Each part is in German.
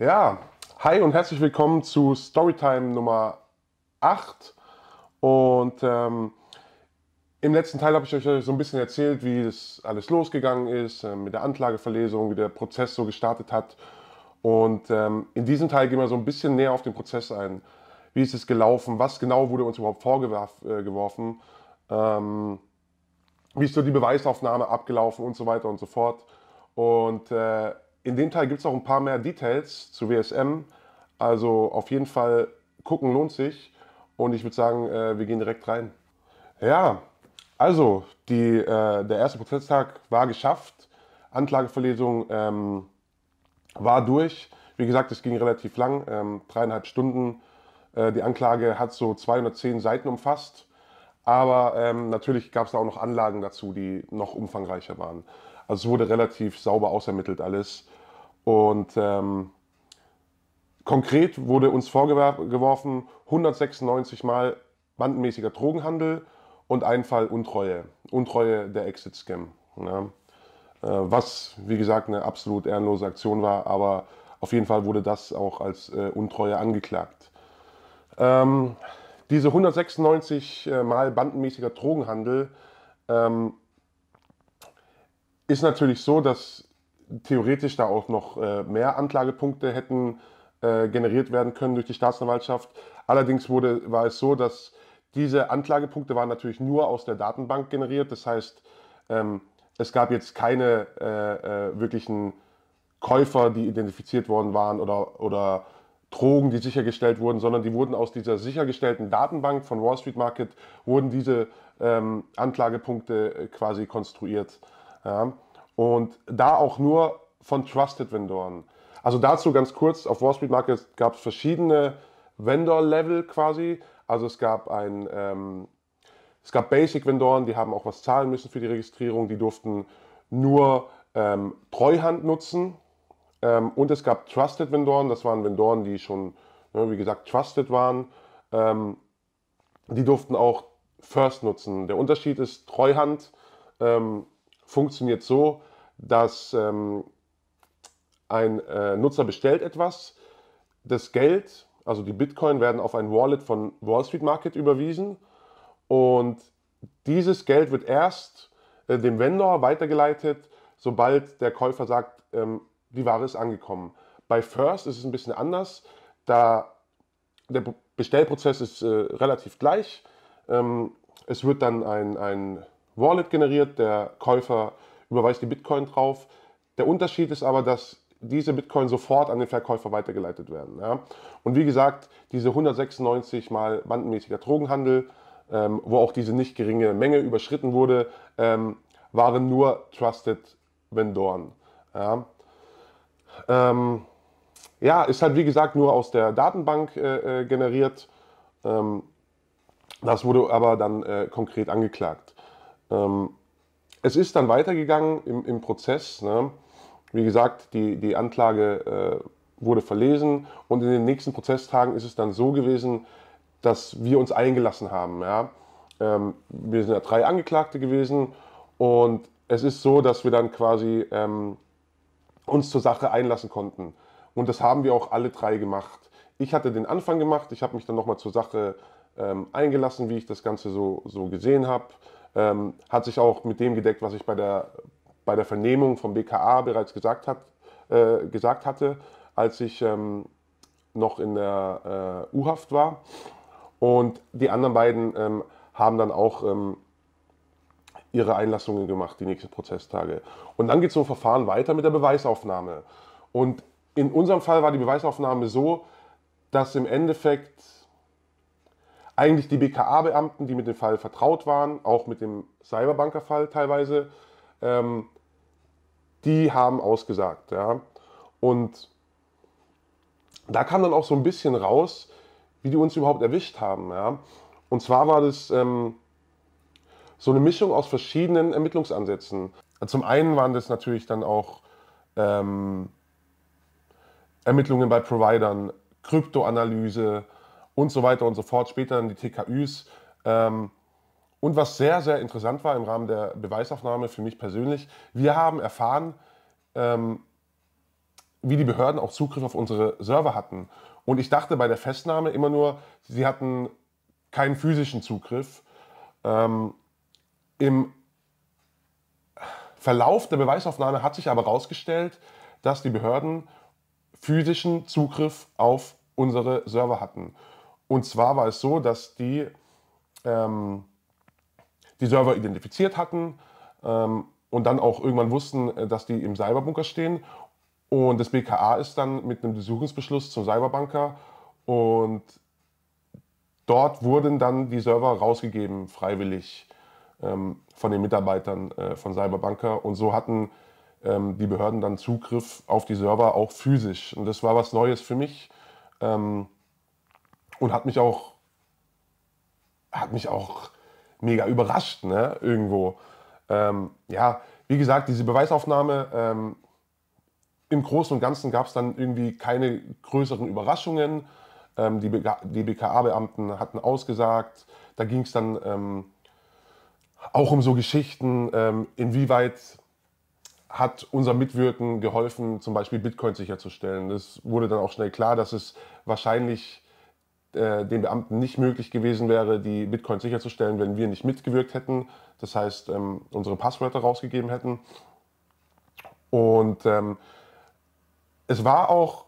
Ja, hi und herzlich willkommen zu Storytime Nummer 8. Und ähm, im letzten Teil habe ich euch so ein bisschen erzählt, wie das alles losgegangen ist, äh, mit der Anklageverlesung, wie der Prozess so gestartet hat. Und ähm, in diesem Teil gehen wir so ein bisschen näher auf den Prozess ein. Wie ist es gelaufen? Was genau wurde uns überhaupt vorgeworfen? Äh, ähm, wie ist so die Beweisaufnahme abgelaufen und so weiter und so fort? Und äh, in dem Teil gibt es noch ein paar mehr Details zu WSM. Also auf jeden Fall gucken lohnt sich. Und ich würde sagen, äh, wir gehen direkt rein. Ja, also die, äh, der erste Prozesstag war geschafft. Anklageverlesung ähm, war durch. Wie gesagt, es ging relativ lang, ähm, dreieinhalb Stunden. Äh, die Anklage hat so 210 Seiten umfasst. Aber ähm, natürlich gab es da auch noch Anlagen dazu, die noch umfangreicher waren. Also es wurde relativ sauber ausermittelt alles. Und ähm, konkret wurde uns vorgeworfen 196 Mal bandenmäßiger Drogenhandel und ein Fall Untreue. Untreue der Exit-Scam. Ne? Äh, was, wie gesagt, eine absolut ehrenlose Aktion war, aber auf jeden Fall wurde das auch als äh, Untreue angeklagt. Ähm, diese 196 äh, Mal bandenmäßiger Drogenhandel ähm, ist natürlich so, dass theoretisch da auch noch äh, mehr Anklagepunkte hätten äh, generiert werden können durch die Staatsanwaltschaft. Allerdings wurde, war es so, dass diese Anklagepunkte waren natürlich nur aus der Datenbank generiert. Das heißt, ähm, es gab jetzt keine äh, äh wirklichen Käufer, die identifiziert worden waren oder, oder Drogen, die sichergestellt wurden, sondern die wurden aus dieser sichergestellten Datenbank von Wall Street Market, wurden diese ähm, Anklagepunkte äh, quasi konstruiert. Ja? Und da auch nur von Trusted Vendoren. Also dazu ganz kurz, auf Wall Street Market gab es verschiedene Vendor-Level quasi. Also es gab ein, ähm, es gab Basic-Vendoren, die haben auch was zahlen müssen für die Registrierung, die durften nur ähm, Treuhand nutzen. Ähm, und es gab Trusted-Vendoren, das waren Vendoren, die schon, ne, wie gesagt, trusted waren. Ähm, die durften auch First nutzen. Der Unterschied ist, Treuhand ähm, funktioniert so, dass ähm, ein äh, Nutzer bestellt etwas, das Geld, also die Bitcoin, werden auf ein Wallet von Wall Street Market überwiesen und dieses Geld wird erst äh, dem Vendor weitergeleitet, sobald der Käufer sagt, ähm, die Ware ist angekommen. Bei First ist es ein bisschen anders, da der Bestellprozess ist äh, relativ gleich. Ähm, es wird dann ein, ein Wallet generiert, der Käufer überweist die Bitcoin drauf. Der Unterschied ist aber, dass diese Bitcoin sofort an den Verkäufer weitergeleitet werden. Ja? Und wie gesagt, diese 196 mal bandenmäßiger Drogenhandel, ähm, wo auch diese nicht geringe Menge überschritten wurde, ähm, waren nur Trusted Vendoren. Ja? Ähm, ja, ist halt wie gesagt nur aus der Datenbank äh, äh generiert. Ähm, das wurde aber dann äh, konkret angeklagt. Ähm, es ist dann weitergegangen im, im Prozess. Ne? Wie gesagt, die, die Anklage äh, wurde verlesen und in den nächsten Prozesstagen ist es dann so gewesen, dass wir uns eingelassen haben. Ja? Ähm, wir sind ja drei Angeklagte gewesen und es ist so, dass wir dann quasi ähm, uns zur Sache einlassen konnten. Und das haben wir auch alle drei gemacht. Ich hatte den Anfang gemacht, ich habe mich dann nochmal zur Sache ähm, eingelassen, wie ich das Ganze so, so gesehen habe. Ähm, hat sich auch mit dem gedeckt, was ich bei der, bei der Vernehmung vom BKA bereits gesagt, hat, äh, gesagt hatte, als ich ähm, noch in der äh, U-Haft war. Und die anderen beiden ähm, haben dann auch ähm, ihre Einlassungen gemacht, die nächsten Prozesstage. Und dann geht so ein Verfahren weiter mit der Beweisaufnahme. Und in unserem Fall war die Beweisaufnahme so, dass im Endeffekt eigentlich die BKA-Beamten, die mit dem Fall vertraut waren, auch mit dem Cyberbanker-Fall teilweise, ähm, die haben ausgesagt. Ja? Und da kam dann auch so ein bisschen raus, wie die uns überhaupt erwischt haben. Ja? Und zwar war das ähm, so eine Mischung aus verschiedenen Ermittlungsansätzen. Zum einen waren das natürlich dann auch ähm, Ermittlungen bei Providern, Kryptoanalyse, und so weiter und so fort, später dann die TKÜs. Ähm, und was sehr, sehr interessant war im Rahmen der Beweisaufnahme für mich persönlich, wir haben erfahren, ähm, wie die Behörden auch Zugriff auf unsere Server hatten. Und ich dachte bei der Festnahme immer nur, sie hatten keinen physischen Zugriff. Ähm, Im Verlauf der Beweisaufnahme hat sich aber herausgestellt, dass die Behörden physischen Zugriff auf unsere Server hatten. Und zwar war es so, dass die ähm, die Server identifiziert hatten ähm, und dann auch irgendwann wussten, äh, dass die im Cyberbunker stehen. Und das BKA ist dann mit einem Durchsuchungsbeschluss zum Cyberbunker und dort wurden dann die Server rausgegeben, freiwillig ähm, von den Mitarbeitern äh, von Cyberbunker. Und so hatten ähm, die Behörden dann Zugriff auf die Server auch physisch. Und das war was Neues für mich. Ähm, und hat mich auch, hat mich auch mega überrascht, ne, irgendwo. Ähm, ja, wie gesagt, diese Beweisaufnahme, ähm, im Großen und Ganzen gab es dann irgendwie keine größeren Überraschungen. Ähm, die, die BKA-Beamten hatten ausgesagt. Da ging es dann ähm, auch um so Geschichten, ähm, inwieweit hat unser Mitwirken geholfen, zum Beispiel Bitcoin sicherzustellen. Es wurde dann auch schnell klar, dass es wahrscheinlich äh, den Beamten nicht möglich gewesen wäre, die Bitcoin sicherzustellen, wenn wir nicht mitgewirkt hätten. Das heißt, ähm, unsere Passwörter rausgegeben hätten. Und ähm, es war auch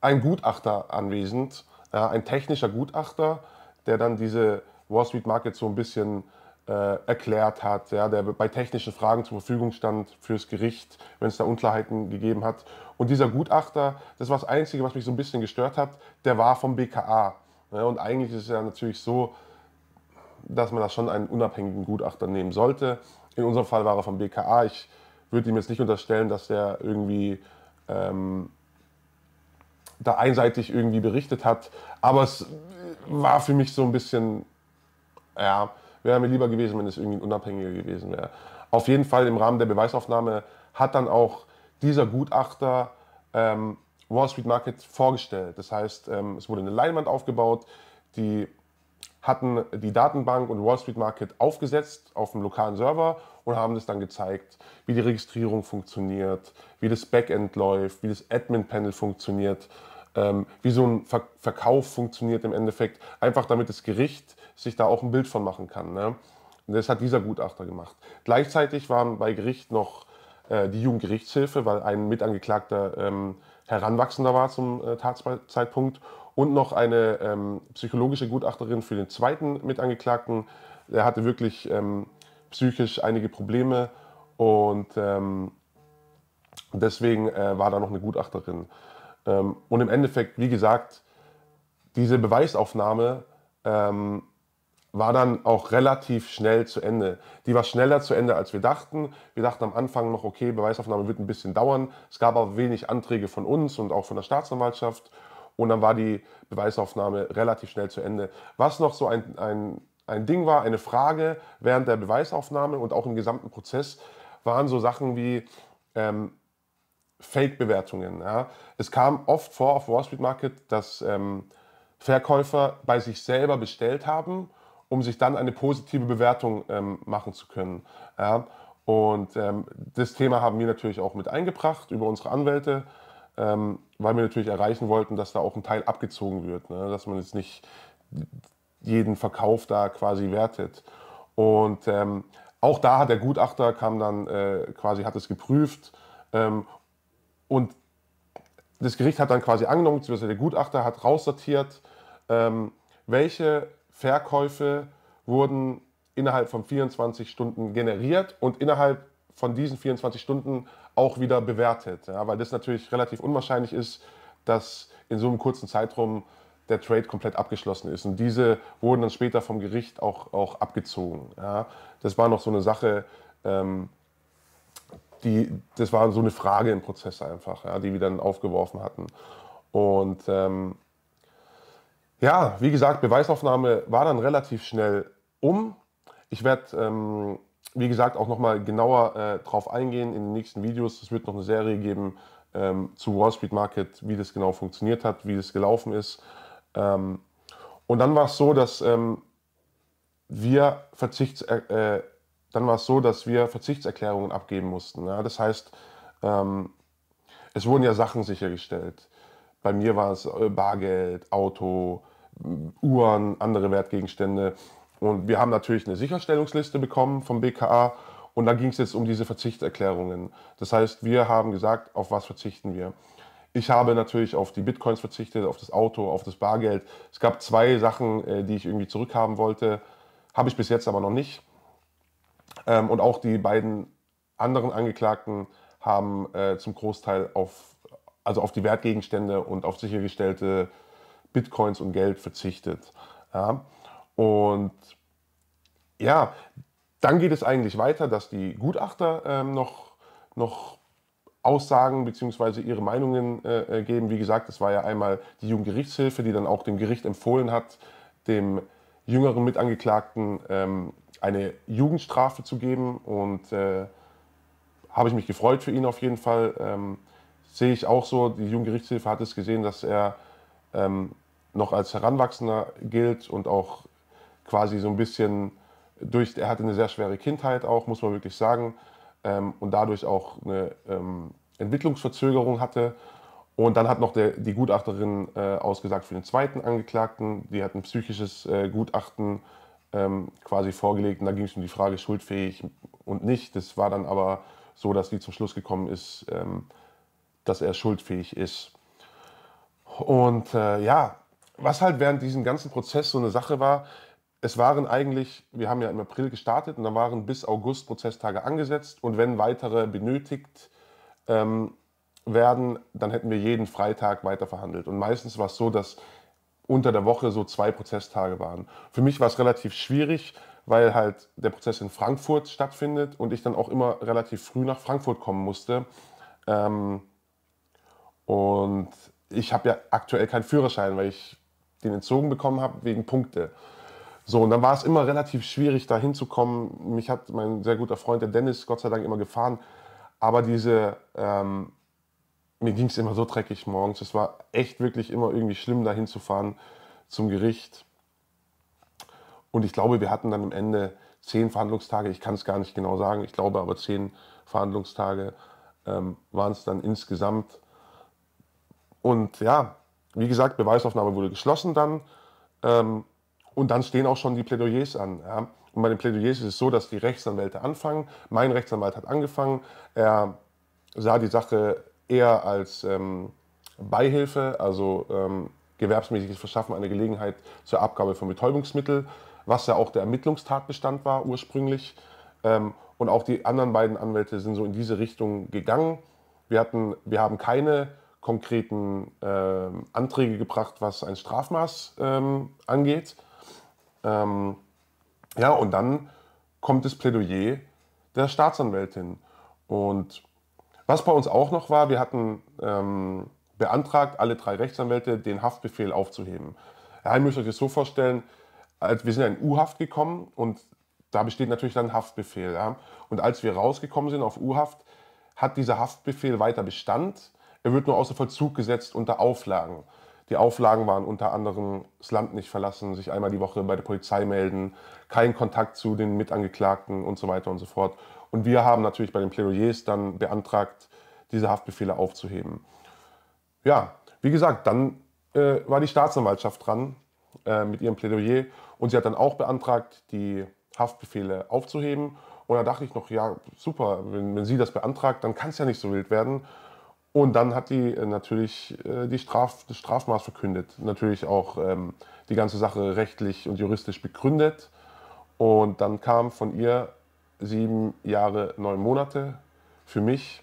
ein Gutachter anwesend, äh, ein technischer Gutachter, der dann diese Wall Street Market so ein bisschen äh, erklärt hat, ja, der bei technischen Fragen zur Verfügung stand fürs Gericht, wenn es da Unklarheiten gegeben hat. Und dieser Gutachter, das war das Einzige, was mich so ein bisschen gestört hat, der war vom BKA und eigentlich ist es ja natürlich so, dass man da schon einen unabhängigen Gutachter nehmen sollte. In unserem Fall war er vom BKA. Ich würde ihm jetzt nicht unterstellen, dass der irgendwie ähm, da einseitig irgendwie berichtet hat. Aber es war für mich so ein bisschen, ja, wäre mir lieber gewesen, wenn es irgendwie ein Unabhängiger gewesen wäre. Auf jeden Fall im Rahmen der Beweisaufnahme hat dann auch dieser Gutachter ähm, Wall Street Market vorgestellt. Das heißt, ähm, es wurde eine Leinwand aufgebaut, die hatten die Datenbank und Wall Street Market aufgesetzt auf dem lokalen Server und haben das dann gezeigt, wie die Registrierung funktioniert, wie das Backend läuft, wie das Admin-Panel funktioniert, ähm, wie so ein Verkauf funktioniert im Endeffekt. Einfach damit das Gericht sich da auch ein Bild von machen kann. Ne? Und das hat dieser Gutachter gemacht. Gleichzeitig waren bei Gericht noch äh, die Jugendgerichtshilfe, weil ein Mitangeklagter ähm, Heranwachsender war zum äh, Tatzeitpunkt und noch eine ähm, psychologische Gutachterin für den zweiten Mitangeklagten. Er hatte wirklich ähm, psychisch einige Probleme und ähm, deswegen äh, war da noch eine Gutachterin. Ähm, und im Endeffekt, wie gesagt, diese Beweisaufnahme ähm, war dann auch relativ schnell zu Ende. Die war schneller zu Ende, als wir dachten. Wir dachten am Anfang noch, okay, Beweisaufnahme wird ein bisschen dauern. Es gab aber wenig Anträge von uns und auch von der Staatsanwaltschaft. Und dann war die Beweisaufnahme relativ schnell zu Ende. Was noch so ein, ein, ein Ding war, eine Frage während der Beweisaufnahme und auch im gesamten Prozess, waren so Sachen wie ähm, Fake-Bewertungen. Ja. Es kam oft vor auf Wall Street Market, dass ähm, Verkäufer bei sich selber bestellt haben um sich dann eine positive Bewertung ähm, machen zu können. Ja? Und ähm, das Thema haben wir natürlich auch mit eingebracht über unsere Anwälte, ähm, weil wir natürlich erreichen wollten, dass da auch ein Teil abgezogen wird, ne? dass man jetzt nicht jeden Verkauf da quasi wertet. Und ähm, auch da hat der Gutachter kam dann äh, quasi hat es geprüft ähm, und das Gericht hat dann quasi angenommen, beziehungsweise der Gutachter hat raussortiert, ähm, welche Verkäufe wurden innerhalb von 24 Stunden generiert und innerhalb von diesen 24 Stunden auch wieder bewertet. Ja, weil das natürlich relativ unwahrscheinlich ist, dass in so einem kurzen Zeitraum der Trade komplett abgeschlossen ist. Und diese wurden dann später vom Gericht auch, auch abgezogen. Ja, das war noch so eine Sache, ähm, die, das war so eine Frage im Prozess einfach, ja, die wir dann aufgeworfen hatten. Und ähm, ja, wie gesagt, Beweisaufnahme war dann relativ schnell um. Ich werde, ähm, wie gesagt, auch nochmal genauer äh, drauf eingehen in den nächsten Videos. Es wird noch eine Serie geben ähm, zu Wall Street Market, wie das genau funktioniert hat, wie das gelaufen ist. Ähm, und dann war es so, dass ähm, wir Verzichts äh, äh dann war es so, dass wir Verzichtserklärungen abgeben mussten. Ja? Das heißt, ähm, es wurden ja Sachen sichergestellt. Bei mir war es äh, Bargeld, Auto, Uhren, andere Wertgegenstände. Und wir haben natürlich eine Sicherstellungsliste bekommen vom BKA und da ging es jetzt um diese Verzichterklärungen. Das heißt, wir haben gesagt, auf was verzichten wir. Ich habe natürlich auf die Bitcoins verzichtet, auf das Auto, auf das Bargeld. Es gab zwei Sachen, äh, die ich irgendwie zurückhaben wollte, habe ich bis jetzt aber noch nicht. Ähm, und auch die beiden anderen Angeklagten haben äh, zum Großteil auf also auf die Wertgegenstände und auf sichergestellte Bitcoins und Geld verzichtet. Ja. Und ja, dann geht es eigentlich weiter, dass die Gutachter ähm, noch, noch Aussagen bzw. ihre Meinungen äh, äh, geben. Wie gesagt, es war ja einmal die Jugendgerichtshilfe, die dann auch dem Gericht empfohlen hat, dem jüngeren Mitangeklagten ähm, eine Jugendstrafe zu geben. Und äh, habe ich mich gefreut für ihn auf jeden Fall. Ähm, sehe ich auch so, die Jugendgerichtshilfe hat es gesehen, dass er ähm, noch als Heranwachsender gilt und auch quasi so ein bisschen durch, er hatte eine sehr schwere Kindheit auch, muss man wirklich sagen, ähm, und dadurch auch eine ähm, Entwicklungsverzögerung hatte. Und dann hat noch der, die Gutachterin äh, ausgesagt für den zweiten Angeklagten, die hat ein psychisches äh, Gutachten ähm, quasi vorgelegt und da ging es um die Frage schuldfähig und nicht. Das war dann aber so, dass die zum Schluss gekommen ist, ähm, dass er schuldfähig ist. Und äh, ja, was halt während diesem ganzen Prozess so eine Sache war, es waren eigentlich, wir haben ja im April gestartet und da waren bis August Prozesstage angesetzt und wenn weitere benötigt ähm, werden, dann hätten wir jeden Freitag weiter verhandelt. Und meistens war es so, dass unter der Woche so zwei Prozesstage waren. Für mich war es relativ schwierig, weil halt der Prozess in Frankfurt stattfindet und ich dann auch immer relativ früh nach Frankfurt kommen musste. Ähm, und ich habe ja aktuell keinen Führerschein, weil ich den entzogen bekommen habe wegen Punkte. So, und dann war es immer relativ schwierig, da hinzukommen. Mich hat mein sehr guter Freund, der Dennis, Gott sei Dank immer gefahren. Aber diese, ähm, mir ging es immer so dreckig morgens. Es war echt wirklich immer irgendwie schlimm, da hinzufahren zum Gericht. Und ich glaube, wir hatten dann am Ende zehn Verhandlungstage. Ich kann es gar nicht genau sagen. Ich glaube aber zehn Verhandlungstage ähm, waren es dann insgesamt. Und ja, wie gesagt, Beweisaufnahme wurde geschlossen dann. Ähm, und dann stehen auch schon die Plädoyers an. Ja. Und bei den Plädoyers ist es so, dass die Rechtsanwälte anfangen. Mein Rechtsanwalt hat angefangen. Er sah die Sache eher als ähm, Beihilfe, also ähm, gewerbsmäßiges Verschaffen einer Gelegenheit zur Abgabe von Betäubungsmitteln, was ja auch der Ermittlungstatbestand war ursprünglich. Ähm, und auch die anderen beiden Anwälte sind so in diese Richtung gegangen. Wir, hatten, wir haben keine konkreten ähm, Anträge gebracht, was ein Strafmaß ähm, angeht. Ähm, ja, und dann kommt das Plädoyer der Staatsanwältin. Und was bei uns auch noch war, wir hatten ähm, beantragt, alle drei Rechtsanwälte den Haftbefehl aufzuheben. Ja, ihr müsst euch das so vorstellen, als wir sind ja in U-Haft gekommen und da besteht natürlich dann ein Haftbefehl. Ja? Und als wir rausgekommen sind auf U-Haft, hat dieser Haftbefehl weiter Bestand er wird nur außer Vollzug gesetzt unter Auflagen. Die Auflagen waren unter anderem das Land nicht verlassen, sich einmal die Woche bei der Polizei melden, keinen Kontakt zu den Mitangeklagten und so weiter und so fort. Und wir haben natürlich bei den Plädoyers dann beantragt, diese Haftbefehle aufzuheben. Ja, wie gesagt, dann äh, war die Staatsanwaltschaft dran äh, mit ihrem Plädoyer und sie hat dann auch beantragt, die Haftbefehle aufzuheben. Und da dachte ich noch, ja, super, wenn, wenn sie das beantragt, dann kann es ja nicht so wild werden. Und dann hat die äh, natürlich äh, die Straf, das Strafmaß verkündet, natürlich auch ähm, die ganze Sache rechtlich und juristisch begründet. Und dann kam von ihr sieben Jahre, neun Monate für mich,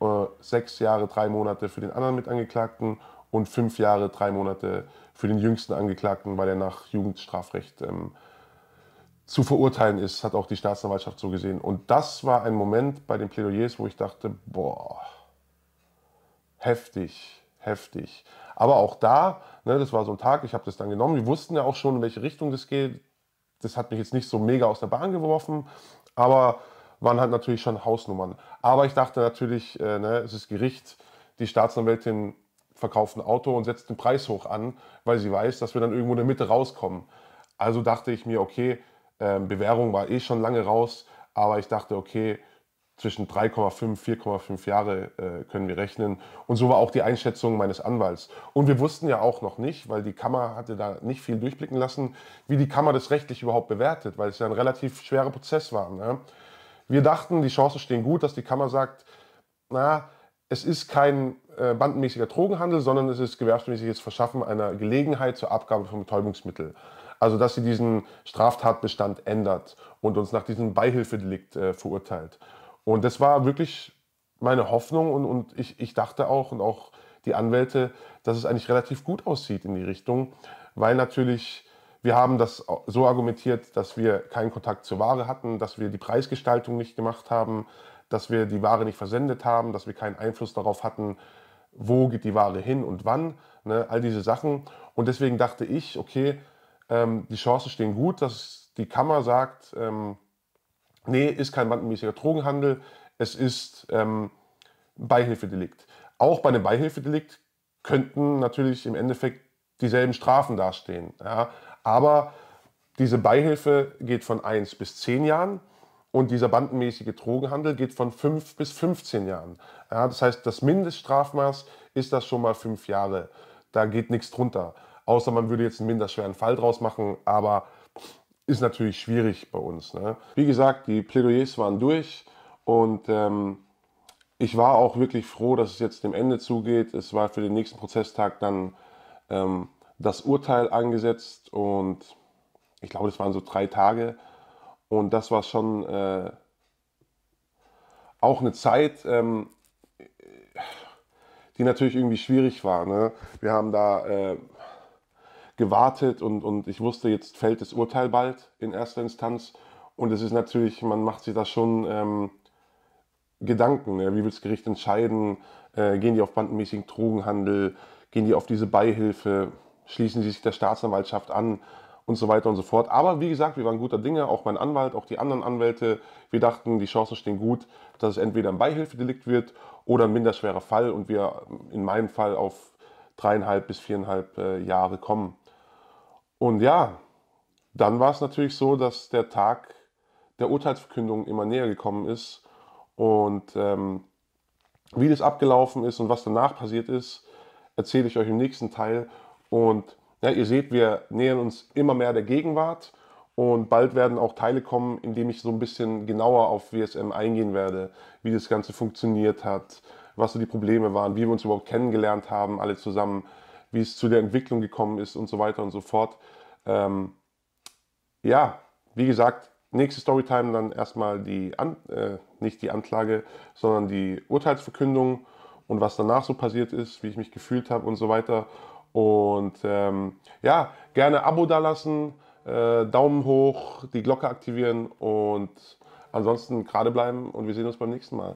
äh, sechs Jahre, drei Monate für den anderen Mitangeklagten und fünf Jahre, drei Monate für den jüngsten Angeklagten, weil er nach Jugendstrafrecht ähm, zu verurteilen ist, hat auch die Staatsanwaltschaft so gesehen. Und das war ein Moment bei den Plädoyers, wo ich dachte, boah, heftig, heftig. Aber auch da, ne, das war so ein Tag, ich habe das dann genommen. Wir wussten ja auch schon, in welche Richtung das geht. Das hat mich jetzt nicht so mega aus der Bahn geworfen, aber waren halt natürlich schon Hausnummern. Aber ich dachte natürlich, äh, ne, es ist Gericht, die Staatsanwältin verkauft ein Auto und setzt den Preis hoch an, weil sie weiß, dass wir dann irgendwo in der Mitte rauskommen. Also dachte ich mir, okay, äh, Bewährung war eh schon lange raus, aber ich dachte, okay, zwischen 3,5, 4,5 Jahre äh, können wir rechnen. Und so war auch die Einschätzung meines Anwalts. Und wir wussten ja auch noch nicht, weil die Kammer hatte da nicht viel durchblicken lassen, wie die Kammer das rechtlich überhaupt bewertet, weil es ja ein relativ schwerer Prozess war. Ne? Wir dachten, die Chancen stehen gut, dass die Kammer sagt, na, es ist kein äh, bandenmäßiger Drogenhandel, sondern es ist gewerbsmäßiges Verschaffen einer Gelegenheit zur Abgabe von Betäubungsmitteln. Also, dass sie diesen Straftatbestand ändert und uns nach diesem Beihilfedelikt äh, verurteilt. Und das war wirklich meine Hoffnung und, und ich, ich dachte auch und auch die Anwälte, dass es eigentlich relativ gut aussieht in die Richtung, weil natürlich wir haben das so argumentiert, dass wir keinen Kontakt zur Ware hatten, dass wir die Preisgestaltung nicht gemacht haben, dass wir die Ware nicht versendet haben, dass wir keinen Einfluss darauf hatten, wo geht die Ware hin und wann, ne, all diese Sachen. Und deswegen dachte ich, okay, ähm, die Chancen stehen gut, dass die Kammer sagt, ähm, nee, ist kein bandenmäßiger Drogenhandel, es ist ähm, Beihilfedelikt. Auch bei einem Beihilfedelikt könnten natürlich im Endeffekt dieselben Strafen dastehen. Ja? Aber diese Beihilfe geht von 1 bis 10 Jahren und dieser bandenmäßige Drogenhandel geht von 5 bis 15 Jahren. Ja, das heißt, das Mindeststrafmaß ist das schon mal 5 Jahre. Da geht nichts drunter. Außer man würde jetzt einen minderschweren Fall draus machen, aber ist natürlich schwierig bei uns. Ne? Wie gesagt, die Plädoyers waren durch und ähm, ich war auch wirklich froh, dass es jetzt dem Ende zugeht. Es war für den nächsten Prozesstag dann ähm, das Urteil angesetzt und ich glaube, das waren so drei Tage und das war schon äh, auch eine Zeit, ähm, die natürlich irgendwie schwierig war. Ne? Wir haben da äh, gewartet und, und ich wusste, jetzt fällt das Urteil bald in erster Instanz. Und es ist natürlich, man macht sich da schon ähm, Gedanken. Ne? Wie will das Gericht entscheiden? Äh, gehen die auf bandenmäßigen Drogenhandel? Gehen die auf diese Beihilfe? Schließen sie sich der Staatsanwaltschaft an? Und so weiter und so fort. Aber wie gesagt, wir waren guter Dinge, auch mein Anwalt, auch die anderen Anwälte. Wir dachten, die Chancen stehen gut, dass es entweder ein Beihilfedelikt wird oder ein minderschwerer Fall und wir ähm, in meinem Fall auf dreieinhalb bis viereinhalb äh, Jahre kommen. Und ja, dann war es natürlich so, dass der Tag der Urteilsverkündung immer näher gekommen ist. Und ähm, wie das abgelaufen ist und was danach passiert ist, erzähle ich euch im nächsten Teil. Und ja, ihr seht, wir nähern uns immer mehr der Gegenwart. Und bald werden auch Teile kommen, in denen ich so ein bisschen genauer auf WSM eingehen werde, wie das Ganze funktioniert hat, was so die Probleme waren, wie wir uns überhaupt kennengelernt haben, alle zusammen, wie es zu der Entwicklung gekommen ist und so weiter und so fort. Ähm, ja, wie gesagt, nächste Storytime dann erstmal die, An äh, nicht die Anklage, sondern die Urteilsverkündung und was danach so passiert ist, wie ich mich gefühlt habe und so weiter. Und ähm, ja, gerne Abo dalassen, äh, Daumen hoch, die Glocke aktivieren und ansonsten gerade bleiben und wir sehen uns beim nächsten Mal.